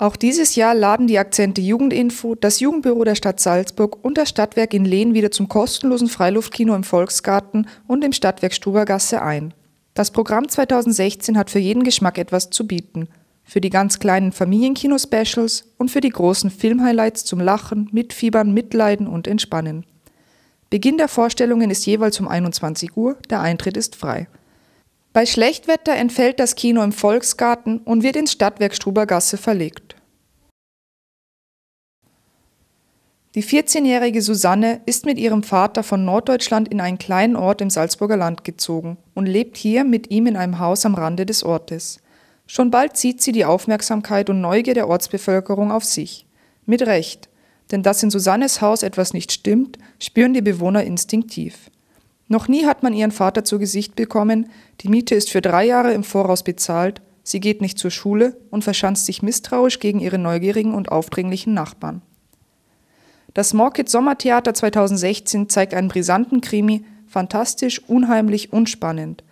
Auch dieses Jahr laden die Akzente Jugendinfo, das Jugendbüro der Stadt Salzburg und das Stadtwerk in Lehn wieder zum kostenlosen Freiluftkino im Volksgarten und im Stadtwerk Stubergasse ein. Das Programm 2016 hat für jeden Geschmack etwas zu bieten. Für die ganz kleinen Familienkino-Specials und für die großen Filmhighlights zum Lachen, Mitfiebern, Mitleiden und Entspannen. Beginn der Vorstellungen ist jeweils um 21 Uhr, der Eintritt ist frei. Bei Schlechtwetter entfällt das Kino im Volksgarten und wird ins Stadtwerk Strubergasse verlegt. Die 14-jährige Susanne ist mit ihrem Vater von Norddeutschland in einen kleinen Ort im Salzburger Land gezogen und lebt hier mit ihm in einem Haus am Rande des Ortes. Schon bald zieht sie die Aufmerksamkeit und Neugier der Ortsbevölkerung auf sich. Mit Recht, denn dass in Susannes Haus etwas nicht stimmt, spüren die Bewohner instinktiv. Noch nie hat man ihren Vater zu Gesicht bekommen, die Miete ist für drei Jahre im Voraus bezahlt, sie geht nicht zur Schule und verschanzt sich misstrauisch gegen ihre neugierigen und aufdringlichen Nachbarn. Das Morkit Sommertheater 2016 zeigt einen brisanten Krimi, fantastisch, unheimlich und spannend.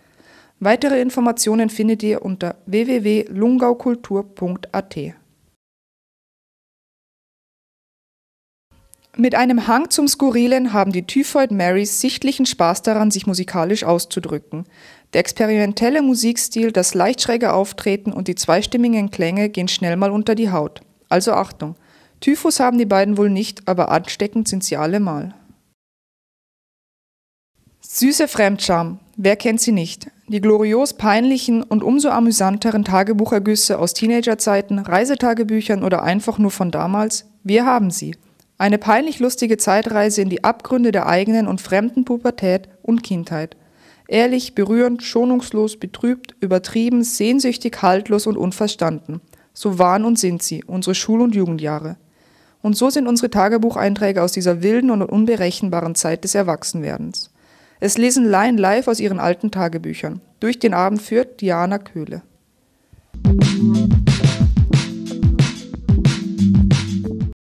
Weitere Informationen findet ihr unter www.lungaukultur.at. Mit einem Hang zum Skurrilen haben die Typhoid Marys sichtlichen Spaß daran, sich musikalisch auszudrücken. Der experimentelle Musikstil, das leicht schräge Auftreten und die zweistimmigen Klänge gehen schnell mal unter die Haut. Also Achtung! Typhus haben die beiden wohl nicht, aber ansteckend sind sie allemal. Süße Fremdscham, wer kennt sie nicht? Die glorios peinlichen und umso amüsanteren Tagebuchergüsse aus Teenagerzeiten, Reisetagebüchern oder einfach nur von damals, wir haben sie. Eine peinlich lustige Zeitreise in die Abgründe der eigenen und fremden Pubertät und Kindheit. Ehrlich, berührend, schonungslos, betrübt, übertrieben, sehnsüchtig, haltlos und unverstanden. So waren und sind sie, unsere Schul- und Jugendjahre. Und so sind unsere Tagebucheinträge aus dieser wilden und unberechenbaren Zeit des Erwachsenwerdens. Es lesen Laien live aus ihren alten Tagebüchern. Durch den Abend führt Diana Köhle.